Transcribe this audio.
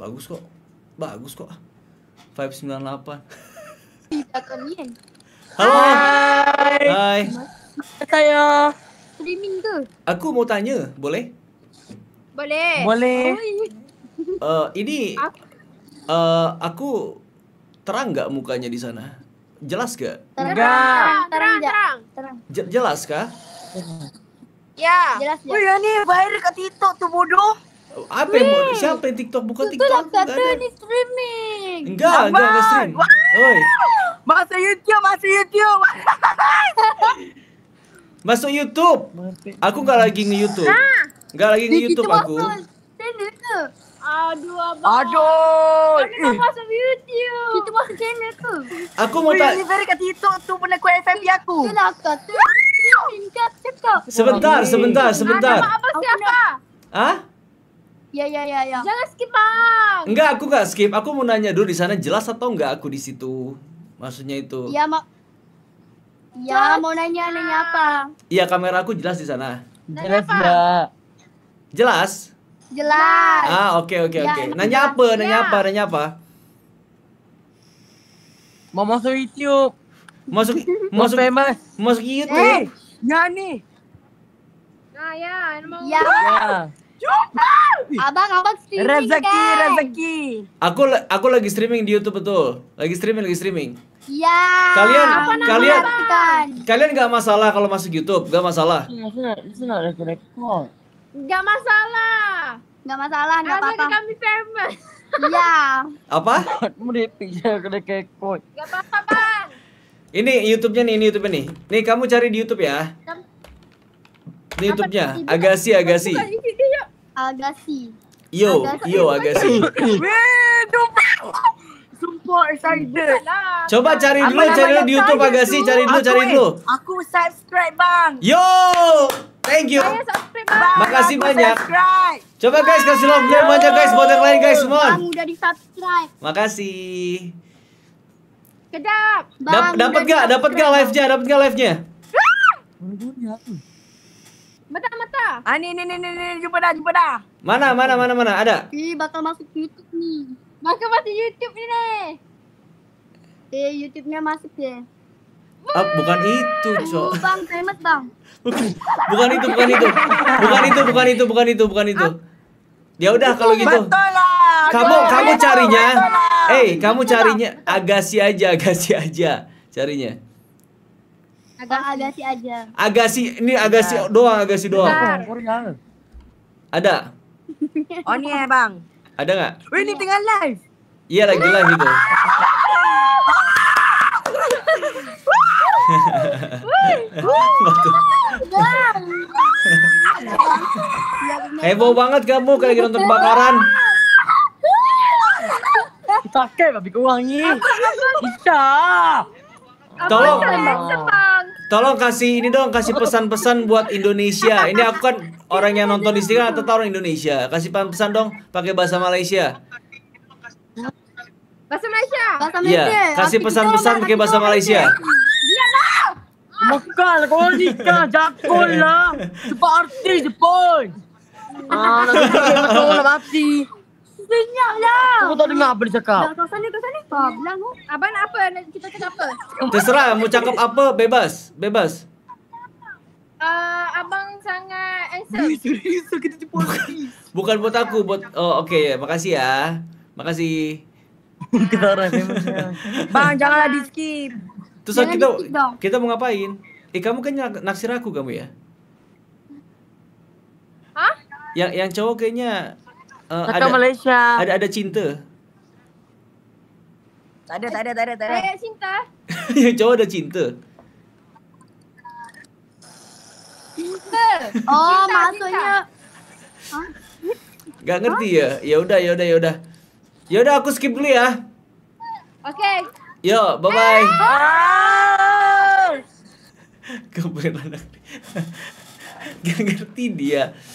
bagus kok bagus kok Five sembilan delapan halo hai, hai. saya streaming tu aku mau tanya boleh boleh boleh uh, ini uh, aku terang nggak mukanya di sana jelas gak terang terang terang terang, terang. jelas kah ya jelas, jelas. oh ya nih bayar ke TikTok tuh bodoh apa yang mau siapa yang TikTok buka TikTok enggak ada ini streaming enggak enggak ada streaming oi masuk YouTube masuk YouTube masuk YouTube aku enggak lagi nge YouTube enggak nah. lagi nge YouTube aku Aduh, abang. Aduh. Kami tak masuk YouTube. Kita masuk channel tu. Aku mau tak. Ini very kat TikTok tu pun aku FMP aku. Itulah tu. Sebentar, sebentar, sebentar. apa siapa? Hah? Ya ya ya ya. Jangan skip bang. Enggak, aku nggak skip. Aku mau nanya dulu di sana jelas atau enggak aku di situ. Maksudnya itu. Iya mak. Ya, mau ya, nanya nanya apa? Iya, kamera aku jelas di sana. Jelas mbak. Jelas. Jelas. Ah, oke okay, oke okay, ya, oke. Okay. Nanya apa? Ya. Nanya apa? Nanya apa? Mau masuk YouTube. Masuk masuk famous. Masuk YouTube. Eh, nyanyi. nih. Nah, ya, Ya. ya. Abang, abang streaming Rezeki, kan? rezeki. Aku aku lagi streaming di YouTube betul. Lagi streaming, lagi streaming. Iya. Kalian apa kalian apa? kalian nggak masalah kalau masuk YouTube, nggak masalah. Iya, nggak masalah. Nggak masalah, nggak apa-apa. kami famous. Iya. Apa? Kamu kena kekoi. Nggak apa-apa. Ini YouTube-nya nih, ini youtube nih. Nih kamu cari di YouTube ya. Ini YouTube-nya, Agasi Agasi. Agassi. Yo, Agassi. yo Agassi. Weh, Sumpah excited. Coba cari dulu cari dulu di YouTube Agassi, cari dulu, cari dulu. Aku subscribe bang. Yo, thank you. Makasih banyak. Subscribe. Coba guys kasih love dulu banyak guys buat yang lain guys semua. Bang udah di subscribe. Makasih. Kedap. Dapat gak? Dapat gak live-nya? Dapat gak live-nya? Mata mata. Ah ni ni ni ni, ni. jumpa dah jumpa dah. Mana mana mana mana ada. Ih bakal masuk YouTube ni. Bakal masuk YouTube ni deh. Eh YouTube-nya masuk ya. Ah, bukan itu, Cok. Bang, temet, Bang. Bukan, bukan itu, bukan itu. Bukan itu, bukan itu, bukan itu, bukan itu. Ya udah kalau gitu. Betul Kamu kamu carinya. Eh, hey, kamu carinya Agasi aja, Agasi aja carinya. Oh, Agasi. aja. Agasi ini Agasi si doang, Agasi doang. Ada. Oh nih ya, Bang. Ada nggak? Ini tinggal live. Iya lagi live gitu. Heboh banget kamu kayak lagi nonton kebakaran Pakai babi kuangi. Bisa. Tolong. Tolong kasih ini dong, kasih pesan-pesan buat Indonesia. Ini aku kan orang yang nonton di sini atau orang Indonesia. Kasih pesan dong pakai bahasa Malaysia. Bahasa Malaysia. Bahasa iya, Malaysia. Ya, kasih pesan-pesan pakai bahasa Malaysia. Mekal kau nikah jakul lah. Cepat arti Jepun. Ah, nak mati senyap lah. Aku tak dengar apa dia cakap. kau sana, kau sana. Kau bilang tu. Oh, abang nak apa? Nak kita cakap apa? Terserah, mau cakap apa, bebas. Bebas. Uh, abang sangat handsome. Serius, kita jumpa lagi. Bukan buat aku, buat... Oh, okay. Makasih ya. Makasih. Kedarah memang. Bang, janganlah di-skip. Terus Jangan kita kita mau ngapain? Eh kamu kan naksir aku kamu ya? Hah? Yang yang cowok kayaknya uh, ada, Malaysia. Ada ada cinta. Tak ada, tak ada, tak ada, tak ada. Saya cinta. Yang cowok ada cinta. Cinta. Oh, cinta, maksudnya. Cinta. Gak ngerti ya? Ya udah, ya udah, ya udah. Ya udah aku skip dulu ya. Oke. Okay. Yo, bye bye. Ah. Kebenaran. Gak ngerti dia.